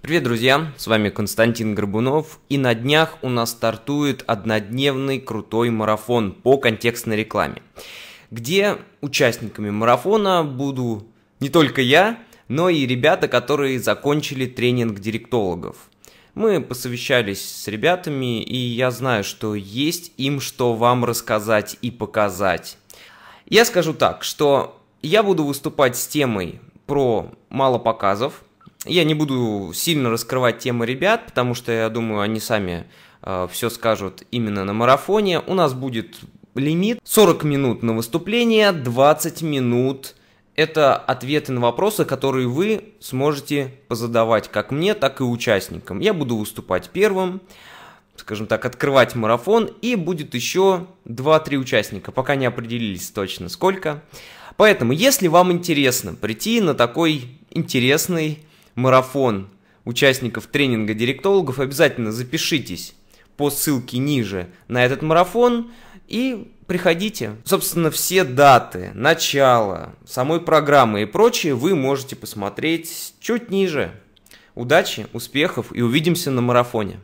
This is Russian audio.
Привет, друзья! С вами Константин Горбунов, и на днях у нас стартует однодневный крутой марафон по контекстной рекламе, где участниками марафона буду не только я, но и ребята, которые закончили тренинг директологов. Мы посовещались с ребятами, и я знаю, что есть им что вам рассказать и показать. Я скажу так, что я буду выступать с темой про мало показов – я не буду сильно раскрывать темы ребят, потому что я думаю, они сами э, все скажут именно на марафоне. У нас будет лимит 40 минут на выступление, 20 минут это ответы на вопросы, которые вы сможете позадавать как мне, так и участникам. Я буду выступать первым, скажем так, открывать марафон, и будет еще 2-3 участника, пока не определились точно сколько. Поэтому, если вам интересно прийти на такой интересный марафон участников тренинга директологов, обязательно запишитесь по ссылке ниже на этот марафон и приходите. Собственно, все даты, начало, самой программы и прочее вы можете посмотреть чуть ниже. Удачи, успехов и увидимся на марафоне.